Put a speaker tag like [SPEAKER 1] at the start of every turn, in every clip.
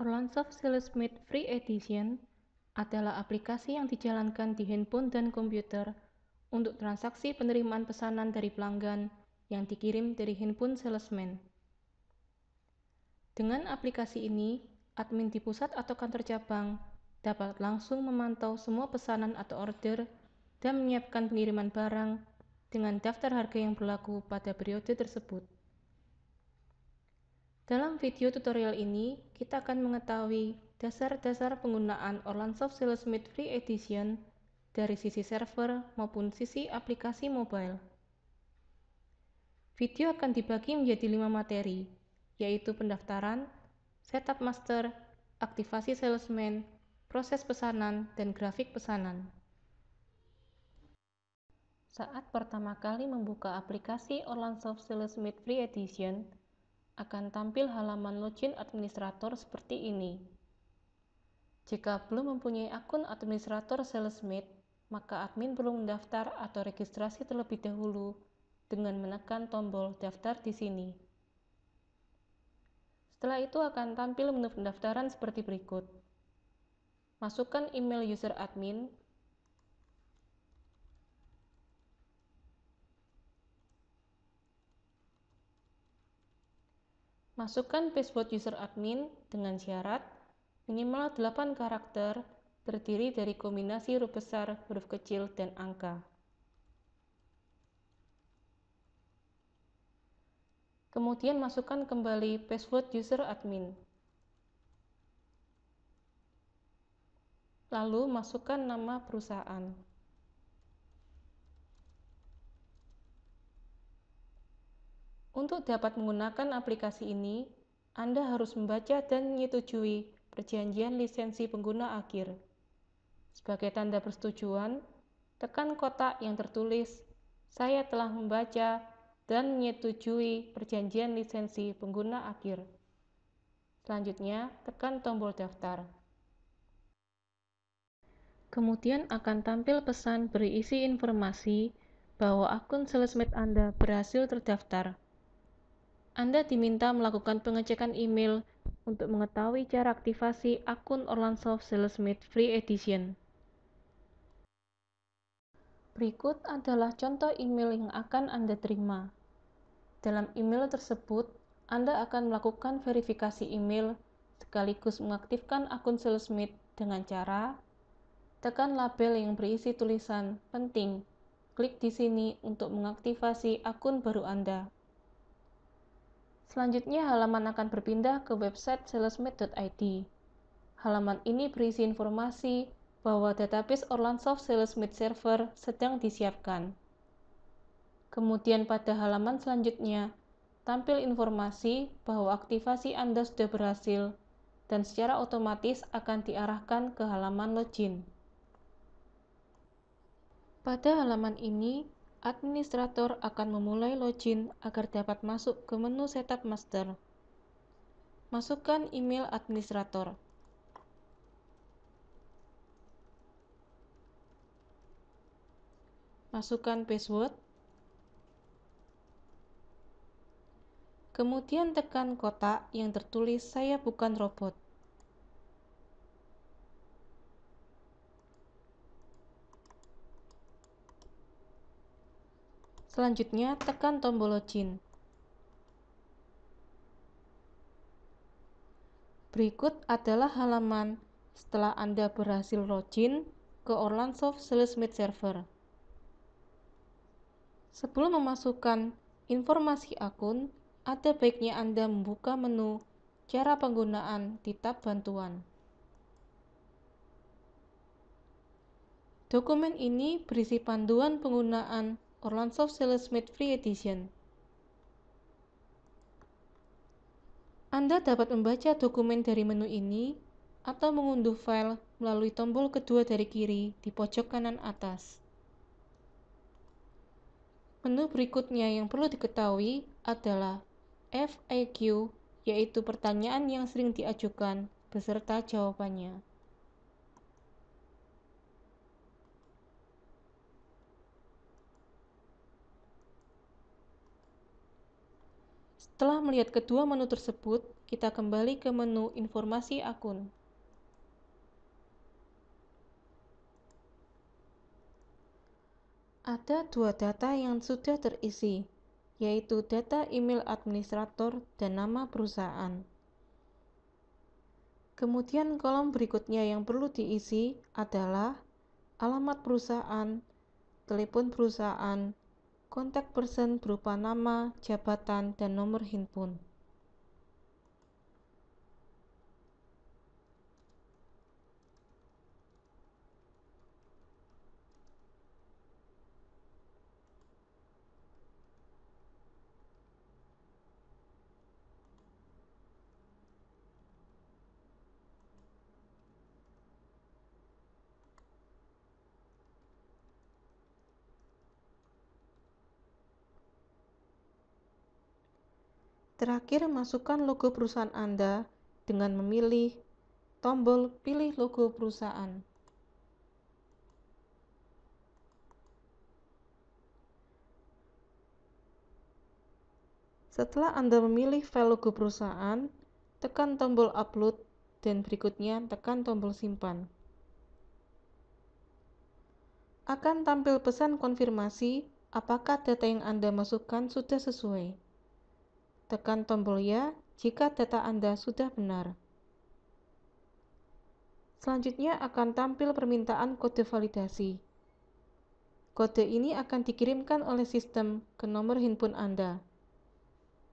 [SPEAKER 1] soft Smith Free Edition adalah aplikasi yang dijalankan di handphone dan komputer untuk transaksi penerimaan pesanan dari pelanggan yang dikirim dari handphone salesman. Dengan aplikasi ini, admin di pusat atau kantor cabang dapat langsung memantau semua pesanan atau order dan menyiapkan pengiriman barang dengan daftar harga yang berlaku pada periode tersebut. Dalam video tutorial ini, kita akan mengetahui dasar-dasar penggunaan Orlansoft Salesmith Free Edition dari sisi server maupun sisi aplikasi mobile. Video akan dibagi menjadi lima materi, yaitu pendaftaran, setup master, aktivasi salesman, proses pesanan, dan grafik pesanan. Saat pertama kali membuka aplikasi Orlansoft Salesmith Free Edition, akan tampil halaman login administrator seperti ini. Jika belum mempunyai akun administrator Salesmate, maka admin perlu mendaftar atau registrasi terlebih dahulu dengan menekan tombol daftar di sini. Setelah itu akan tampil menu pendaftaran seperti berikut. Masukkan email user admin Masukkan password user admin dengan syarat minimal 8 karakter terdiri dari kombinasi huruf besar, huruf kecil, dan angka. Kemudian masukkan kembali password user admin. Lalu masukkan nama perusahaan. Untuk dapat menggunakan aplikasi ini, Anda harus membaca dan menyetujui perjanjian lisensi pengguna akhir. Sebagai tanda persetujuan, tekan kotak yang tertulis "Saya telah membaca dan menyetujui perjanjian lisensi pengguna akhir". Selanjutnya, tekan tombol daftar. Kemudian akan tampil pesan berisi informasi bahwa akun selesmet Anda berhasil terdaftar. Anda diminta melakukan pengecekan email untuk mengetahui cara aktivasi akun Orlansoft Salesmate Free Edition. Berikut adalah contoh email yang akan Anda terima. Dalam email tersebut, Anda akan melakukan verifikasi email sekaligus mengaktifkan akun Salesmate dengan cara tekan label yang berisi tulisan penting. Klik di sini untuk mengaktifasi akun baru Anda. Selanjutnya, halaman akan berpindah ke website salesmate.id. Halaman ini berisi informasi bahwa database Orlansoft Salesmate Server sedang disiapkan. Kemudian pada halaman selanjutnya, tampil informasi bahwa aktivasi Anda sudah berhasil dan secara otomatis akan diarahkan ke halaman login. Pada halaman ini, administrator akan memulai login agar dapat masuk ke menu Setup Master. Masukkan email administrator. Masukkan password. Kemudian tekan kotak yang tertulis "Saya bukan robot". Selanjutnya, tekan tombol login. Berikut adalah halaman setelah Anda berhasil login ke Orlansoft Meet Server. Sebelum memasukkan informasi akun, ada baiknya Anda membuka menu Cara Penggunaan di tab Bantuan. Dokumen ini berisi panduan penggunaan Orlando Sales made Free Edition. Anda dapat membaca dokumen dari menu ini atau mengunduh file melalui tombol kedua dari kiri di pojok kanan atas. Menu berikutnya yang perlu diketahui adalah FAQ, yaitu pertanyaan yang sering diajukan beserta jawabannya. Setelah melihat kedua menu tersebut, kita kembali ke menu informasi akun. Ada dua data yang sudah terisi, yaitu data email administrator dan nama perusahaan. Kemudian kolom berikutnya yang perlu diisi adalah alamat perusahaan, telepon perusahaan, Kontak person berupa nama, jabatan, dan nomor handphone. Terakhir, masukkan logo perusahaan Anda dengan memilih tombol Pilih Logo Perusahaan. Setelah Anda memilih file logo perusahaan, tekan tombol Upload dan berikutnya tekan tombol Simpan. Akan tampil pesan konfirmasi apakah data yang Anda masukkan sudah sesuai. Tekan tombol ya jika data Anda sudah benar. Selanjutnya akan tampil permintaan kode validasi. Kode ini akan dikirimkan oleh sistem ke nomor handphone Anda.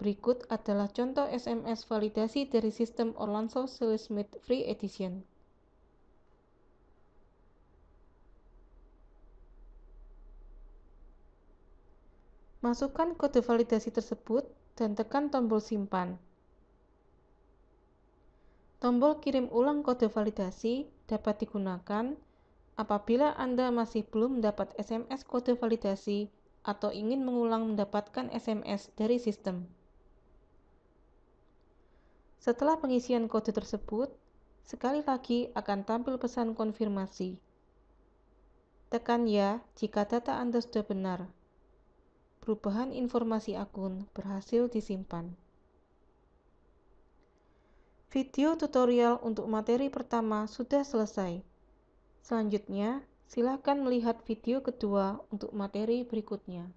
[SPEAKER 1] Berikut adalah contoh SMS validasi dari sistem Orlando Smith Free Edition. Masukkan kode validasi tersebut dan tekan tombol simpan. Tombol kirim ulang kode validasi dapat digunakan apabila Anda masih belum mendapat SMS kode validasi atau ingin mengulang mendapatkan SMS dari sistem. Setelah pengisian kode tersebut, sekali lagi akan tampil pesan konfirmasi. Tekan ya jika data Anda sudah benar perubahan informasi akun berhasil disimpan. Video tutorial untuk materi pertama sudah selesai. Selanjutnya, silakan melihat video kedua untuk materi berikutnya.